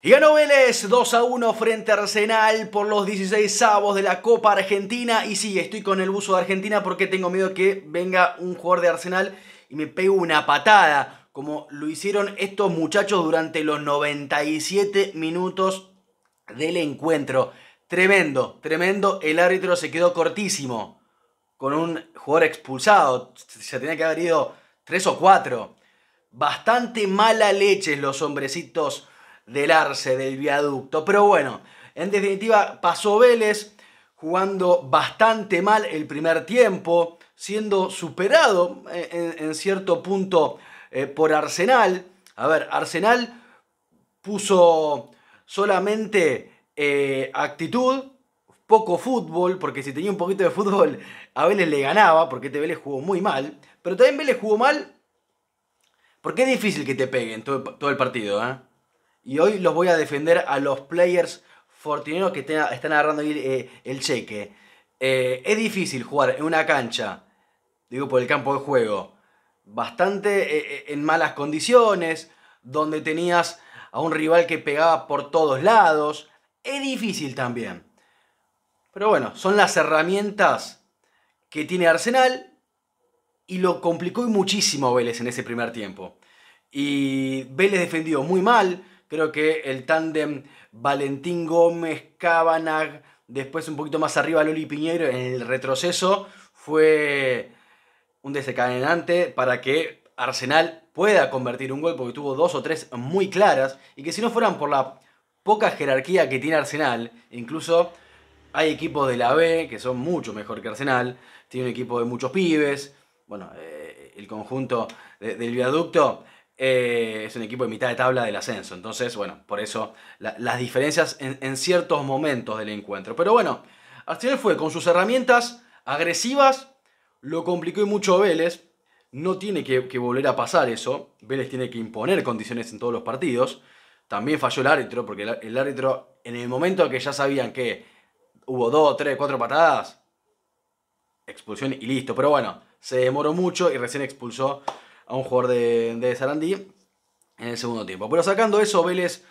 Y ganó Vélez 2 a 1 frente a Arsenal por los 16 sabos de la Copa Argentina. Y sí, estoy con el buzo de Argentina porque tengo miedo que venga un jugador de Arsenal y me pegue una patada, como lo hicieron estos muchachos durante los 97 minutos del encuentro. Tremendo, tremendo. El árbitro se quedó cortísimo con un jugador expulsado. Se tenía que haber ido 3 o 4. Bastante mala leche los hombrecitos del arce, del viaducto. Pero bueno, en definitiva pasó Vélez jugando bastante mal el primer tiempo, siendo superado eh, en, cierto punto eh, por Arsenal. A ver, Arsenal puso solamente eh, actitud, poco fútbol, porque si tenía un poquito de fútbol a Vélez le ganaba, porque este Vélez jugó muy mal. Pero también Vélez jugó mal porque es difícil que te peguen todo, todo el partido, ¿eh? Y hoy los voy a defender a los players fortineros que están agarrando eh, el cheque. Eh, es difícil jugar en una cancha, digo por el campo de juego, bastante eh, en malas condiciones, donde tenías a un rival que pegaba por todos lados. Es difícil también. Pero bueno, son las herramientas que tiene Arsenal y lo complicó muchísimo Vélez en ese primer tiempo. Y Vélez defendió muy mal, Creo que el tándem Valentín Gómez, Cabanag, después un poquito más arriba Loli Piñero en el retroceso, fue un desencadenante para que Arsenal pueda convertir un gol, porque tuvo dos o tres muy claras, y que si no fueran por la poca jerarquía que tiene Arsenal, incluso hay equipos de la B que son mucho mejor que Arsenal, tiene un equipo de muchos pibes, bueno, eh, el conjunto del viaducto eh, es un equipo de mitad de tabla del ascenso. Entonces, bueno, por eso las diferencias en, ciertos momentos del encuentro. Pero bueno, Arsenal fue con sus herramientas agresivas, lo complicó y mucho Vélez. No tiene que, volver a pasar eso. Vélez tiene que imponer condiciones en todos los partidos. También falló el árbitro, porque el, árbitro, en el momento que ya sabían que hubo dos, tres, cuatro patadas, expulsión y listo. Pero bueno, se demoró mucho y recién expulsó a un jugador de, Sarandí en el segundo tiempo. Pero sacando eso, Vélez,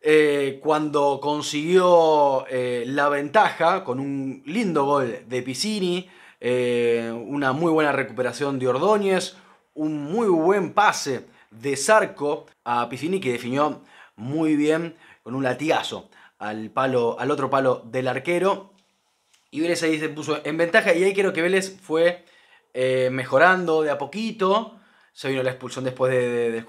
eh, cuando consiguió eh, la ventaja con un lindo gol de Piscini, eh, una muy buena recuperación de Ordóñez, un muy buen pase de Zarco a Piscini que definió muy bien con un latigazo al, palo, al otro palo del arquero. Y Vélez ahí se puso en ventaja y ahí creo que Vélez fue mejorando de a poquito se vino la expulsión después de, de,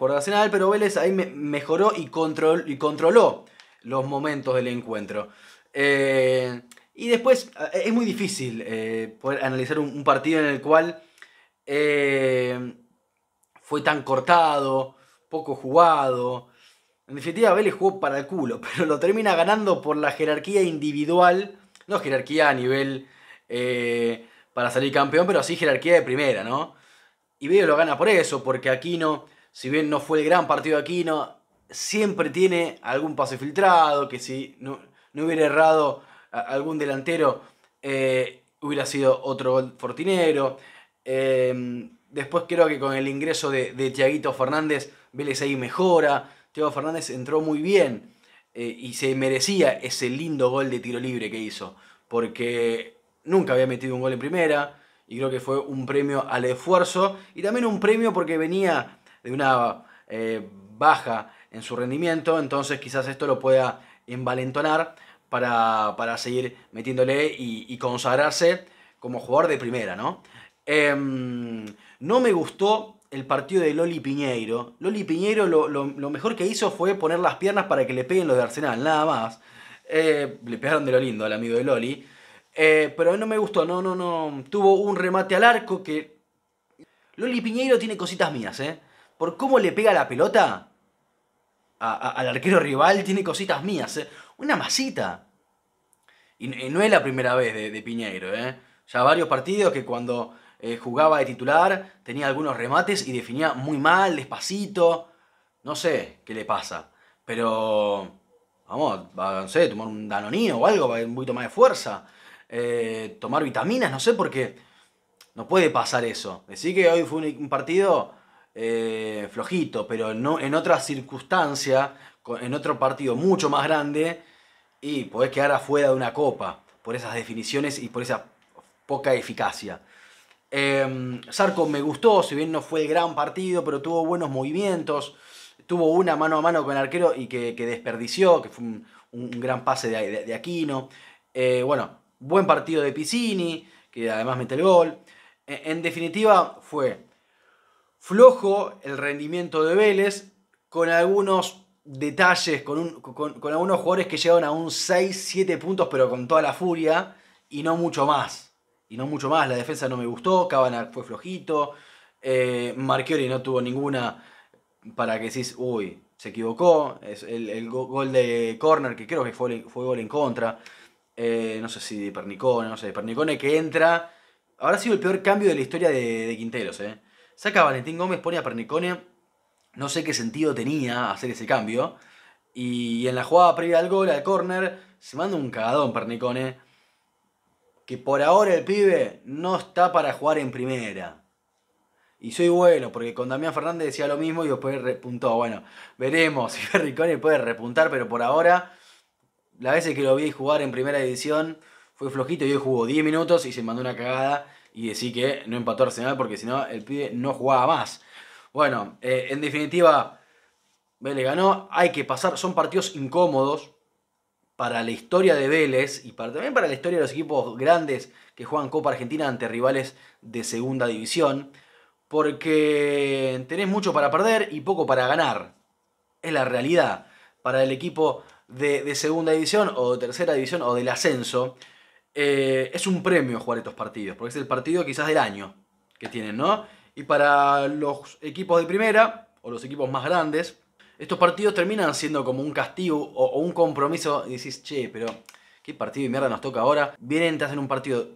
pero Vélez ahí mejoró y, control, y controló los momentos del encuentro. Eh, y después eh, es muy difícil eh, poder analizar un, partido en el cual fue tan cortado, poco jugado. En definitiva, Vélez jugó para el culo, pero lo termina ganando por la jerarquía individual, no jerarquía a nivel para salir campeón, pero sí jerarquía de primera, ¿no? Y Bello lo gana por eso, porque Aquino, si bien no fue el gran partido de Aquino, siempre tiene algún pase filtrado, que si no, hubiera errado algún delantero, eh, hubiera sido otro gol fortinero. Em, después creo que con el ingreso de, de Tiaguito Fernández, Vélez ahí mejora. Tiago Fernández entró muy bien eh, y se merecía ese lindo gol de tiro libre que hizo, porque nunca había metido un gol en primera y creo que fue un premio al esfuerzo y también un premio porque venía de una eh, baja en su rendimiento, entonces quizás esto lo pueda envalentonar para, seguir metiéndole y, consagrarse como jugador de primera, em, ¿no? me gustó el partido de Loli Piñeiro. Loli Piñeiro lo, mejor que hizo fue poner las piernas para que le peguen los de Arsenal, nada más. Eh, le pegaron de lo lindo al amigo de Loli. Eh, pero a mí no me gustó, no, no, no. Tuvo un remate al arco que. Loli Piñeiro tiene cositas mías, ¿eh? Por cómo le pega la pelota al arquero rival, tiene cositas mías, ¿eh? Una masita. Y, no es la primera vez de, Piñeiro, ¿eh? Ya varios partidos que cuando eh, jugaba de titular tenía algunos remates y definía muy mal, despacito. No sé qué le pasa. Pero. Vamos, no sé, tomar un danonío o algo, un poquito más de fuerza. Eh, tomar vitaminas, no sé, qué, no puede pasar eso. Decir que hoy fue un, partido eh, flojito, pero no, en otra circunstancia, en otro partido mucho más grande, y podés quedar afuera de una copa por esas definiciones y por esa poca eficacia. Eh, em, Sarco me gustó, si bien no fue el gran partido, pero tuvo buenos movimientos. Tuvo una mano a mano con el arquero y que, desperdició, que fue un, gran pase de, Aquino. Eh, bueno, Buen partido de Piccini que además mete el gol. E, en definitiva, fue flojo el rendimiento de Vélez, con algunos detalles, con, con, algunos jugadores que llegaron a un 6-7 puntos, pero con toda la furia, y no mucho más. Y no mucho más, la defensa no me gustó, Cabana fue flojito, eh, Marchiori no tuvo ninguna para que decís, uy, se equivocó, el, gol de corner, que creo que fue, fue gol en contra. Eh, no sé si Pernicone, no sé, Pernicone que entra. Habrá sido el peor cambio de la historia de, Quinteros, ¿eh? Saca a Valentín Gómez, pone a Pernicone. No sé qué sentido tenía hacer ese cambio. Y en la jugada previa al gol, al córner, se manda un cagadón Pernicone. Que por ahora el pibe no está para jugar en primera. Y soy bueno, porque con Damián Fernández decía lo mismo y después repuntó. Bueno, veremos si Pernicone puede repuntar, pero por ahora las veces que lo vi jugar en primera división fue flojito y hoy jugó 10 minutos y se mandó una cagada y decí que no empató Arsenal porque si no el pibe no jugaba más. Bueno, eh, en definitiva, Vélez ganó, hay que pasar, son partidos incómodos para la historia de Vélez y para, también para la historia de los equipos grandes que juegan Copa Argentina ante rivales de segunda división, porque tenés mucho para perder y poco para ganar. Es la realidad. Para el equipo de, segunda división o de tercera división o del ascenso, eh, es un premio jugar estos partidos, porque es el partido quizás del año que tienen, ¿no? Y para los equipos de primera o los equipos más grandes, estos partidos terminan siendo como un castigo o, un compromiso. Y decís, che, pero qué partido de mierda nos toca ahora. Vienen, te hacen un partido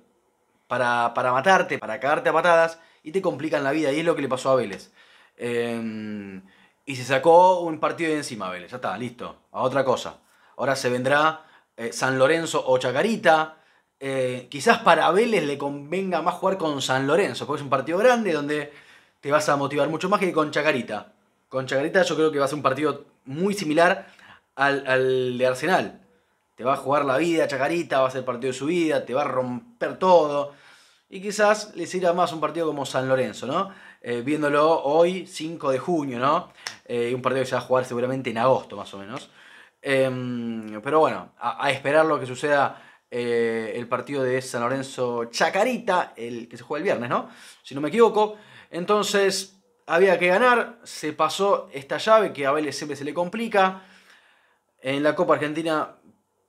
para, matarte, para cagarte a patadas y te complican la vida. Y es lo que le pasó a Vélez. Em, y se sacó un partido de encima, Vélez. Ya está, listo. A otra cosa. Ahora se vendrá eh, San Lorenzo o Chacarita. Eh, quizás para Vélez le convenga más jugar con San Lorenzo, porque es un partido grande donde te vas a motivar mucho más que con Chacarita. Con Chacarita yo creo que va a ser un partido muy similar al, de Arsenal. Te va a jugar la vida Chacarita, va a ser partido de su vida, te va a romper todo. Y quizás les irá más un partido como San Lorenzo, ¿no? Eh, viéndolo hoy, 5 de junio, ¿no? un partido que se va a jugar seguramente en agosto, más o menos. Em, pero bueno, a, esperar lo que suceda eh, el partido de San Lorenzo Chacarita, el que se juega el viernes, ¿no? Si no me equivoco. Entonces, había que ganar, se pasó esta llave que a Vélez siempre se le complica. En la Copa Argentina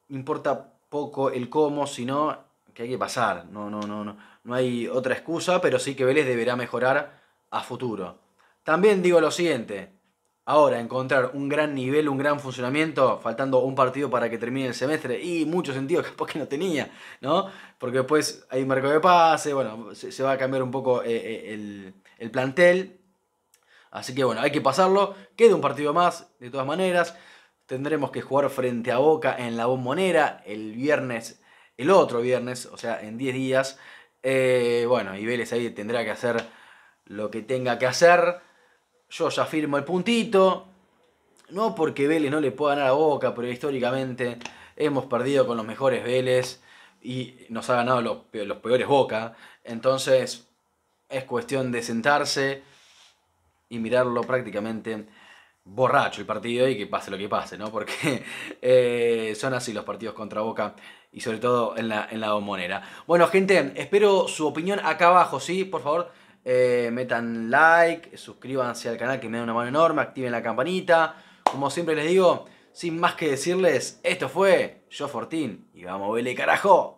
importa poco el cómo, sino que hay que pasar. No, no, no, no. No hay otra excusa, pero sí que Vélez deberá mejorar a futuro. También digo lo siguiente, Ahora, encontrar un gran nivel, un gran funcionamiento, faltando un partido para que termine el semestre, y mucho sentido capaz que no tenía, ¿no? Porque después hay un de pase, bueno, se, va a cambiar un poco eh, eh, el, plantel. Así que bueno, hay que pasarlo. Queda un partido más, de todas maneras. Tendremos que jugar frente a Boca en la bombonera el viernes, el otro viernes, o sea, en 10 días. Eh, bueno, y Vélez ahí tendrá que hacer lo que tenga que hacer yo ya firmo el puntito. No porque Vélez no le pueda ganar a Boca, pero históricamente hemos perdido con los mejores Vélez y nos ha ganado los, peores Boca. Entonces es cuestión de sentarse y mirarlo prácticamente borracho el partido y que pase lo que pase, ¿no? Porque eh, son así los partidos contra Boca y sobre todo en la, en la Bueno, gente, espero su opinión acá abajo, ¿sí? Por favor, eh, metan like, suscríbanse al canal que me da una mano enorme, activen la campanita. Como siempre les digo, sin más que decirles, esto fue Yo Fortín y vamos VELE carajo.